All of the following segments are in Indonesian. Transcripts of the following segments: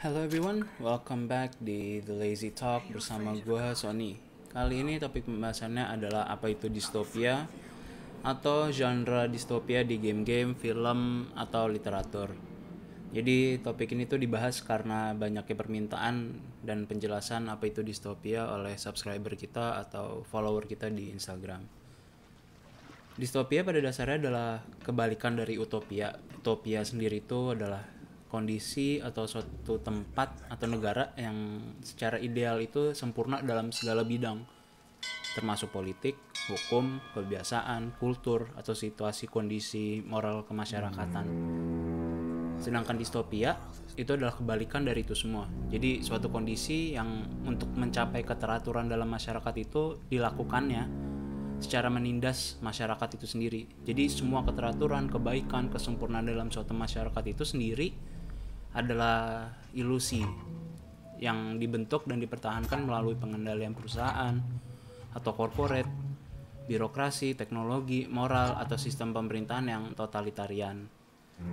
Hello everyone, welcome back di The Lazy Talk bersama gue Sony. Kali ini topik pembahasannya adalah apa itu distopia atau genre distopia di game-game, film, atau literatur. Jadi topik ini tuh dibahas karena banyaknya permintaan dan penjelasan apa itu distopia oleh subscriber kita atau follower kita di Instagram. Distopia pada dasarnya adalah kebalikan dari utopia. Utopia sendiri itu adalah kondisi atau suatu tempat atau negara yang secara ideal itu sempurna dalam segala bidang termasuk politik, hukum, kebiasaan, kultur atau situasi kondisi moral kemasyarakatan. Sedangkan distopia itu adalah kebalikan dari itu semua. Jadi suatu kondisi yang untuk mencapai keteraturan dalam masyarakat itu dilakukannya secara menindas masyarakat itu sendiri. Jadi semua keteraturan, kebaikan, kesempurnaan dalam suatu masyarakat itu sendiri adalah ilusi yang dibentuk dan dipertahankan melalui pengendalian perusahaan atau korporat, birokrasi, teknologi, moral, atau sistem pemerintahan yang totalitarian.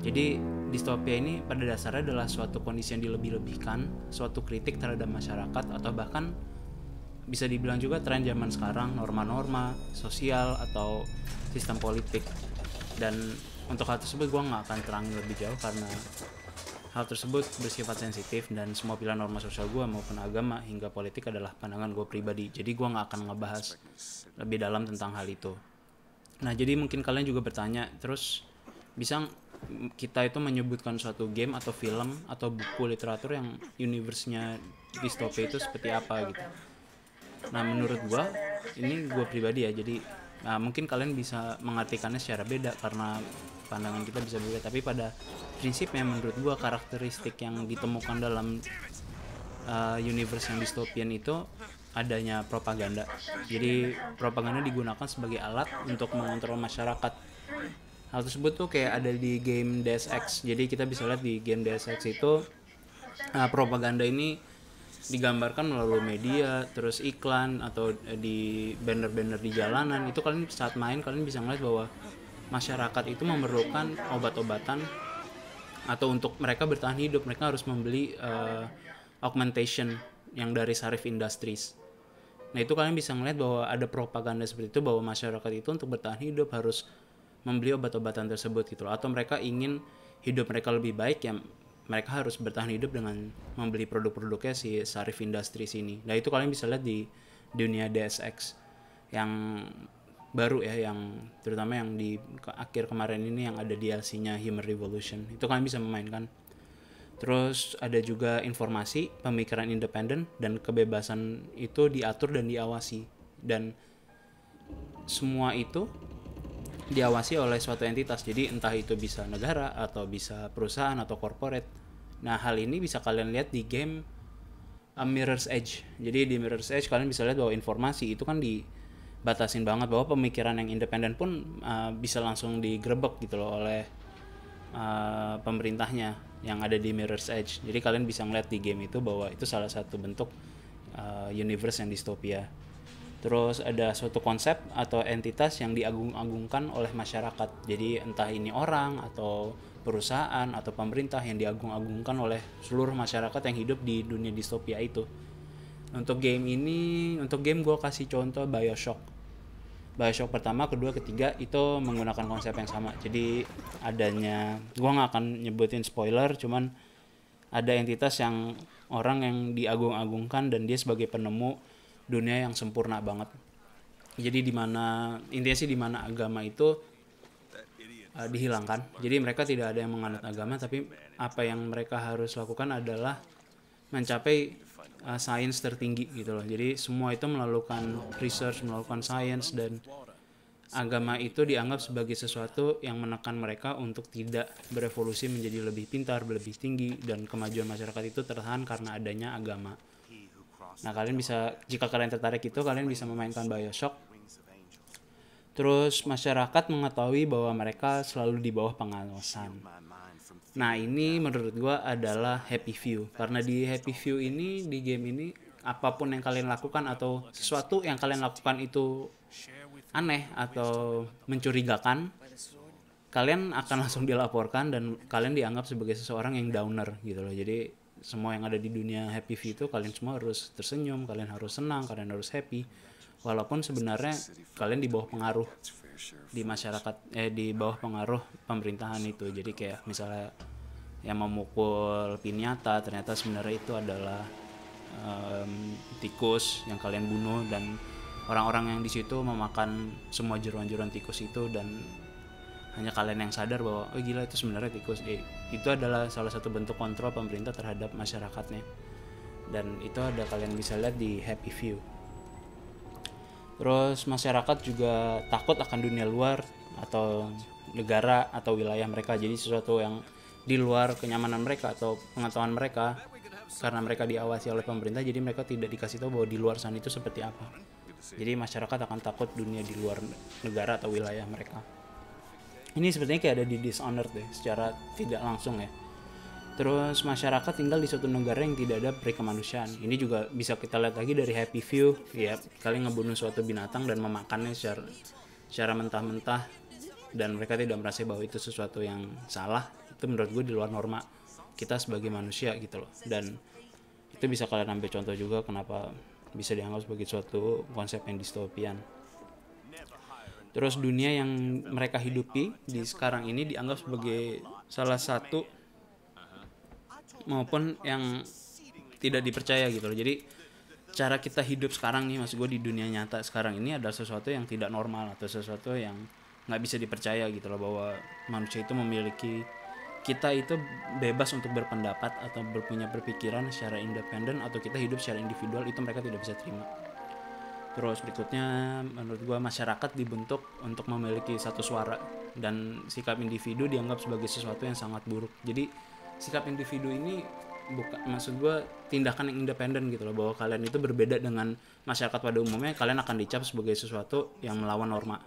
Jadi distopia ini pada dasarnya adalah suatu kondisi yang dilebih-lebihkan, suatu kritik terhadap masyarakat atau bahkan bisa dibilang juga tren zaman sekarang, norma-norma sosial atau sistem politik. Dan untuk hal tersebut gue nggak akan terangin lebih jauh karena Hal tersebut bersifat sensitif dan semua pilihan norma sosial gue maupun agama hingga politik adalah pandangan gue pribadi. Jadi gue nggak akan ngebahas lebih dalam tentang hal itu. Nah jadi mungkin kalian juga bertanya, terus bisa kita itu menyebutkan suatu game atau film atau buku literatur yang universe-nya distopi itu seperti apa gitu. Nah menurut gue, ini gue pribadi ya, jadi Nah, mungkin kalian bisa mengartikannya secara beda karena pandangan kita bisa beda, tapi pada prinsipnya menurut gua karakteristik yang ditemukan dalam uh, universe yang dystopian itu adanya propaganda. Jadi propaganda digunakan sebagai alat untuk mengontrol masyarakat. Hal tersebut tuh kayak ada di game Deus Ex. Jadi kita bisa lihat di game Deus Ex itu uh, propaganda ini digambarkan melalui media terus iklan atau eh, di banner-banner di jalanan itu kalian saat main kalian bisa ngeliat bahwa masyarakat itu memerlukan obat-obatan atau untuk mereka bertahan hidup mereka harus membeli uh, augmentation yang dari Sarif Industries. Nah itu kalian bisa ngeliat bahwa ada propaganda seperti itu bahwa masyarakat itu untuk bertahan hidup harus membeli obat-obatan tersebut gitu Atau mereka ingin hidup mereka lebih baik ya mereka harus bertahan hidup dengan membeli produk-produknya si Sarif Industri sini. Nah itu kalian bisa lihat di dunia DSX yang baru ya, yang terutama yang di akhir kemarin ini yang ada DLC-nya Human Revolution. Itu kalian bisa memainkan. Terus ada juga informasi, pemikiran independen, dan kebebasan itu diatur dan diawasi. Dan semua itu diawasi oleh suatu entitas. Jadi entah itu bisa negara atau bisa perusahaan atau corporate. Nah, hal ini bisa kalian lihat di game A Mirror's Edge. Jadi di Mirror's Edge kalian bisa lihat bahwa informasi itu kan dibatasin banget bahwa pemikiran yang independen pun uh, bisa langsung digrebek gitu loh oleh uh, pemerintahnya yang ada di Mirror's Edge. Jadi kalian bisa ngeliat di game itu bahwa itu salah satu bentuk uh, universe yang distopia terus ada suatu konsep atau entitas yang diagung-agungkan oleh masyarakat jadi entah ini orang atau perusahaan atau pemerintah yang diagung-agungkan oleh seluruh masyarakat yang hidup di dunia distopia itu untuk game ini untuk game gue kasih contoh Bioshock Bioshock pertama kedua ketiga itu menggunakan konsep yang sama jadi adanya gue nggak akan nyebutin spoiler cuman ada entitas yang orang yang diagung-agungkan dan dia sebagai penemu dunia yang sempurna banget jadi di mana intinya sih di mana agama itu uh, dihilangkan jadi mereka tidak ada yang menganut agama tapi apa yang mereka harus lakukan adalah mencapai uh, sains tertinggi gitu loh jadi semua itu melakukan research melakukan sains dan agama itu dianggap sebagai sesuatu yang menekan mereka untuk tidak berevolusi menjadi lebih pintar, lebih tinggi, dan kemajuan masyarakat itu tertahan karena adanya agama. Nah kalian bisa jika kalian tertarik itu kalian bisa memainkan Bioshock. Terus masyarakat mengetahui bahwa mereka selalu di bawah pengawasan. Nah ini menurut gue adalah happy view karena di happy view ini di game ini apapun yang kalian lakukan atau sesuatu yang kalian lakukan itu aneh atau mencurigakan kalian akan langsung dilaporkan dan kalian dianggap sebagai seseorang yang downer gitu loh jadi semua yang ada di dunia happy view itu kalian semua harus tersenyum, kalian harus senang, kalian harus happy. Walaupun sebenarnya kalian di bawah pengaruh di masyarakat eh di bawah pengaruh pemerintahan itu. Jadi kayak misalnya yang memukul pinyata ternyata sebenarnya itu adalah um, tikus yang kalian bunuh dan orang-orang yang di situ memakan semua jeruan-jeruan tikus itu dan hanya kalian yang sadar bahwa oh gila itu sebenarnya tikus eh, itu adalah salah satu bentuk kontrol pemerintah terhadap masyarakatnya dan itu ada kalian bisa lihat di Happy View terus masyarakat juga takut akan dunia luar atau negara atau wilayah mereka jadi sesuatu yang di luar kenyamanan mereka atau pengetahuan mereka karena mereka diawasi oleh pemerintah jadi mereka tidak dikasih tahu bahwa di luar sana itu seperti apa jadi masyarakat akan takut dunia di luar negara atau wilayah mereka ini sepertinya kayak ada di Dishonored deh secara tidak langsung ya terus masyarakat tinggal di suatu negara yang tidak ada perikemanusiaan ini juga bisa kita lihat lagi dari Happy view ya kalian ngebunuh suatu binatang dan memakannya secara secara mentah-mentah dan mereka tidak merasa bahwa itu sesuatu yang salah itu menurut gue di luar norma kita sebagai manusia gitu loh dan itu bisa kalian ambil contoh juga kenapa bisa dianggap sebagai suatu konsep yang distopian Terus dunia yang mereka hidupi di sekarang ini dianggap sebagai salah satu maupun yang tidak dipercaya gitu loh. Jadi cara kita hidup sekarang nih mas gue di dunia nyata sekarang ini adalah sesuatu yang tidak normal atau sesuatu yang nggak bisa dipercaya gitu loh bahwa manusia itu memiliki kita itu bebas untuk berpendapat atau berpunya berpikiran secara independen atau kita hidup secara individual itu mereka tidak bisa terima. Terus berikutnya menurut gue masyarakat dibentuk untuk memiliki satu suara dan sikap individu dianggap sebagai sesuatu yang sangat buruk. Jadi sikap individu ini bukan maksud gue tindakan yang independen gitu loh bahwa kalian itu berbeda dengan masyarakat pada umumnya kalian akan dicap sebagai sesuatu yang melawan norma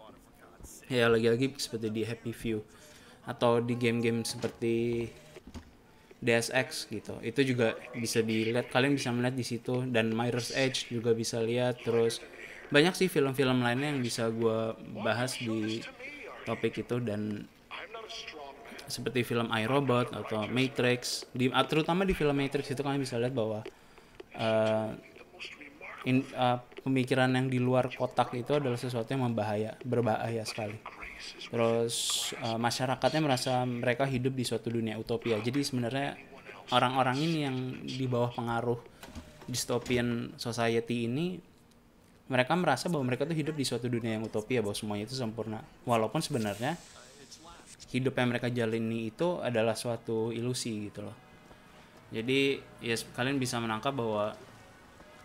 ya lagi-lagi seperti di Happy View atau di game-game seperti DSX gitu itu juga bisa dilihat kalian bisa melihat di situ dan Mirror's Edge juga bisa lihat terus banyak sih film-film lainnya yang bisa gue bahas di topik itu dan seperti film iRobot atau Matrix di ah, terutama di film Matrix itu kalian bisa lihat bahwa uh, in, uh, pemikiran yang di luar kotak itu adalah sesuatu yang membahaya berbahaya sekali terus uh, masyarakatnya merasa mereka hidup di suatu dunia utopia jadi sebenarnya orang-orang ini yang di bawah pengaruh dystopian society ini mereka merasa bahwa mereka tuh hidup di suatu dunia yang utopia ya, bahwa semuanya itu sempurna walaupun sebenarnya hidup yang mereka jalani itu adalah suatu ilusi gitu loh jadi ya kalian bisa menangkap bahwa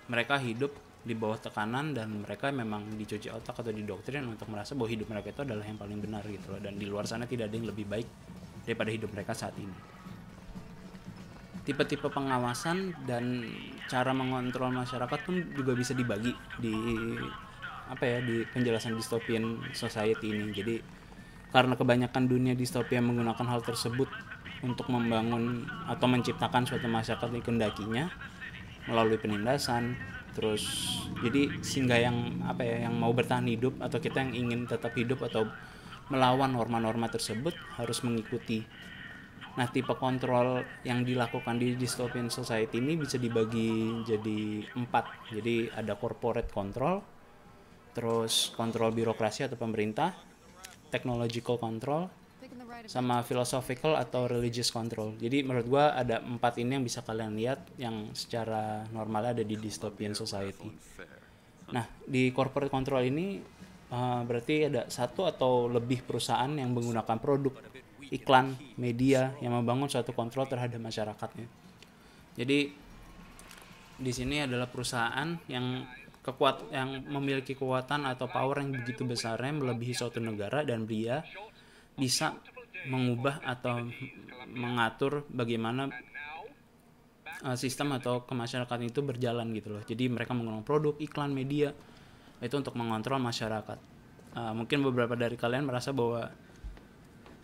mereka hidup di bawah tekanan dan mereka memang dicuci otak atau didoktrin untuk merasa bahwa hidup mereka itu adalah yang paling benar gitu loh dan di luar sana tidak ada yang lebih baik daripada hidup mereka saat ini tipe-tipe pengawasan dan cara mengontrol masyarakat pun juga bisa dibagi di apa ya di penjelasan dystopian society ini jadi karena kebanyakan dunia distopia menggunakan hal tersebut untuk membangun atau menciptakan suatu masyarakat yang kendakinya melalui penindasan terus jadi sehingga yang apa ya yang mau bertahan hidup atau kita yang ingin tetap hidup atau melawan norma-norma tersebut harus mengikuti Nah, tipe kontrol yang dilakukan di dystopian society ini bisa dibagi jadi empat. Jadi ada corporate control, terus kontrol birokrasi atau pemerintah, technological control, sama philosophical atau religious control. Jadi menurut gue ada empat ini yang bisa kalian lihat yang secara normal ada di dystopian society. Nah, di corporate control ini uh, berarti ada satu atau lebih perusahaan yang menggunakan produk iklan media yang membangun suatu kontrol terhadap masyarakatnya. Jadi di sini adalah perusahaan yang kekuat yang memiliki kekuatan atau power yang begitu besarnya melebihi suatu negara dan dia bisa mengubah atau mengatur bagaimana eh, sistem atau kemasyarakatan itu berjalan gitu loh. Jadi mereka menggunakan produk, iklan, media itu untuk mengontrol masyarakat. Uh, mungkin beberapa dari kalian merasa bahwa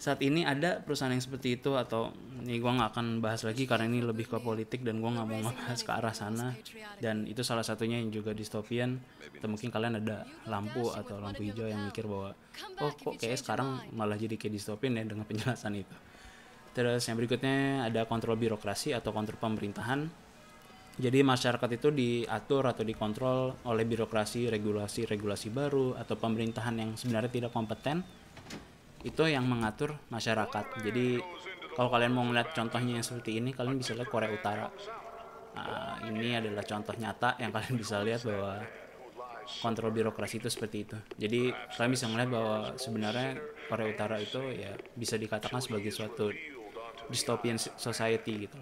saat ini ada perusahaan yang seperti itu atau ini gue nggak akan bahas lagi karena ini lebih ke politik dan gue nggak mau ngebahas ke arah sana dan itu salah satunya yang juga distopian atau mungkin kalian ada lampu atau lampu hijau yang mikir bahwa oh kok kayak sekarang malah jadi kayak distopian ya dengan penjelasan itu terus yang berikutnya ada kontrol birokrasi atau kontrol pemerintahan jadi masyarakat itu diatur atau dikontrol oleh birokrasi, regulasi, regulasi baru atau pemerintahan yang sebenarnya tidak kompeten itu yang mengatur masyarakat jadi kalau kalian mau melihat contohnya yang seperti ini kalian bisa lihat Korea Utara nah, ini adalah contoh nyata yang kalian bisa lihat bahwa kontrol birokrasi itu seperti itu. Jadi kalian bisa melihat bahwa sebenarnya Korea Utara itu ya bisa dikatakan sebagai suatu dystopian society gitu.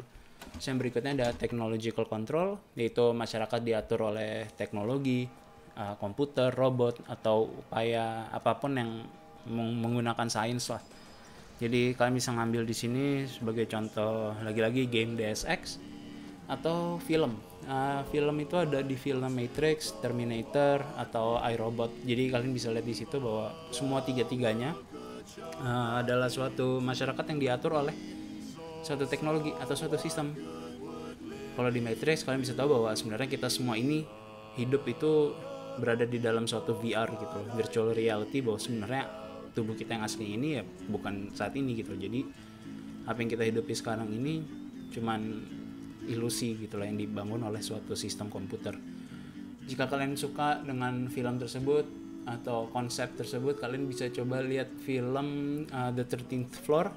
Terus yang berikutnya ada technological control, yaitu masyarakat diatur oleh teknologi, eh, komputer, robot, atau upaya apapun yang menggunakan sains lah jadi kalian bisa ngambil di sini sebagai contoh lagi-lagi game DSX atau film uh, film itu ada di film Matrix, Terminator atau iRobot jadi kalian bisa lihat di situ bahwa semua tiga tiganya uh, ah, adalah suatu masyarakat yang diatur oleh suatu teknologi atau suatu sistem kalau di Matrix kalian bisa tahu bahwa sebenarnya kita semua ini hidup itu berada di dalam suatu VR gitu virtual reality bahwa sebenarnya tubuh kita yang asli ini ya bukan saat ini gitu jadi apa yang kita hidupi sekarang ini cuman ilusi gitulah yang dibangun oleh suatu sistem komputer jika kalian suka dengan film tersebut atau konsep tersebut kalian bisa coba lihat film uh, The 13th Floor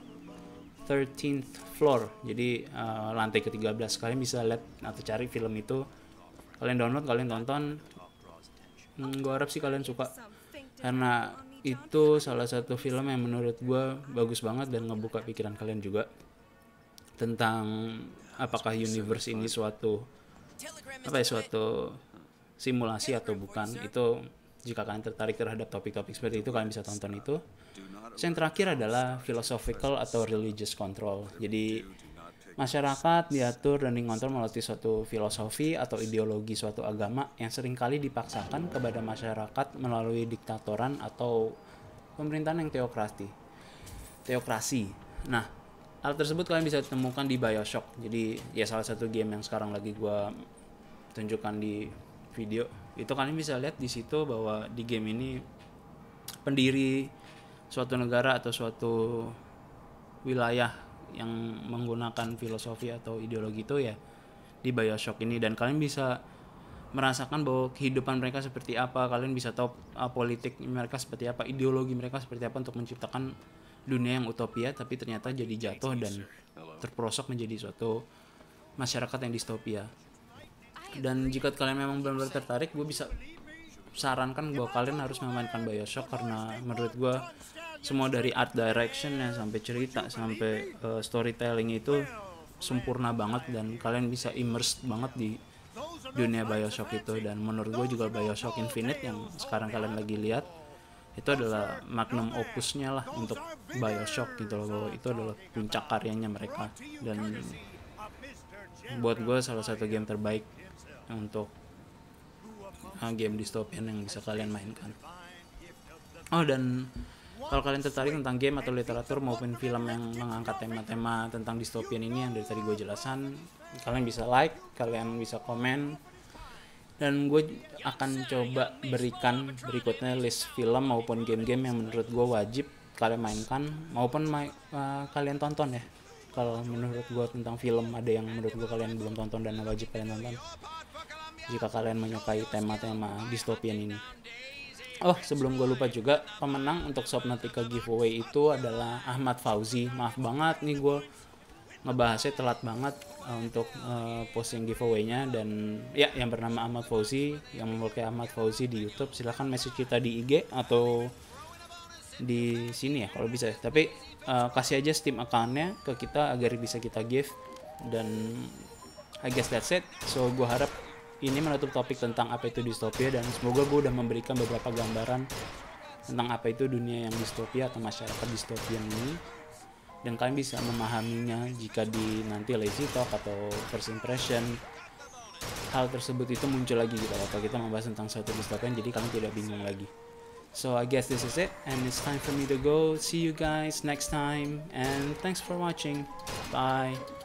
13th Floor jadi uh, lantai ke-13 kalian bisa lihat atau cari film itu kalian download kalian tonton hmm, gue harap sih kalian suka karena itu salah satu film yang menurut gue bagus banget dan ngebuka pikiran kalian juga tentang apakah universe ini suatu apa ya suatu simulasi atau bukan itu jika kalian tertarik terhadap topik-topik seperti itu kalian bisa tonton itu. yang terakhir adalah philosophical atau religious control. Jadi Masyarakat diatur dan dikontrol melalui suatu filosofi atau ideologi suatu agama yang seringkali dipaksakan kepada masyarakat melalui diktatoran atau pemerintahan yang teokrasi Teokrasi. Nah, hal tersebut kalian bisa temukan di Bioshock. Jadi ya salah satu game yang sekarang lagi gue tunjukkan di video itu kalian bisa lihat di situ bahwa di game ini pendiri suatu negara atau suatu wilayah yang menggunakan filosofi atau ideologi itu ya di Bioshock ini dan kalian bisa merasakan bahwa kehidupan mereka seperti apa kalian bisa tahu uh, politik mereka seperti apa ideologi mereka seperti apa untuk menciptakan dunia yang utopia tapi ternyata jadi jatuh dan terperosok menjadi suatu masyarakat yang distopia dan jika kalian memang benar-benar tertarik gue bisa sarankan bahwa kalian harus memainkan Bioshock karena menurut gue semua dari art direction ya sampai cerita sampai uh, storytelling itu sempurna banget dan kalian bisa immersed banget di dunia Bioshock itu dan menurut gue juga Bioshock Infinite yang sekarang kalian lagi lihat itu adalah magnum opusnya lah untuk Bioshock gitu loh bahwa itu adalah puncak karyanya mereka dan buat gue salah satu game terbaik untuk eh, game dystopian yang bisa kalian mainkan oh dan kalau kalian tertarik tentang game atau literatur maupun film yang mengangkat tema-tema tentang distopian ini yang dari tadi gue jelasan kalian bisa like kalian bisa komen dan gue akan coba berikan berikutnya list film maupun game-game yang menurut gue wajib kalian mainkan maupun ma uh, kalian tonton ya kalau menurut gue tentang film ada yang menurut gue kalian belum tonton dan wajib kalian tonton jika kalian menyukai tema-tema distopian ini Oh, sebelum gue lupa juga, pemenang untuk Subnautica giveaway itu adalah Ahmad Fauzi. Maaf banget nih gue ngebahasnya telat banget uh, untuk uh, posting giveaway-nya dan ya yang bernama Ahmad Fauzi yang memakai Ahmad Fauzi di YouTube silahkan message kita di IG atau di sini ya kalau bisa tapi uh, kasih aja Steam account-nya ke kita agar bisa kita give dan I guess that's it so gue harap ini menutup topik tentang apa itu distopia dan semoga gue udah memberikan beberapa gambaran tentang apa itu dunia yang distopia atau masyarakat distopia ini dan kalian bisa memahaminya jika di nanti lazy talk atau first impression hal tersebut itu muncul lagi gitu atau kita membahas tentang suatu distopia jadi kalian tidak bingung lagi so I guess this is it and it's time for me to go see you guys next time and thanks for watching bye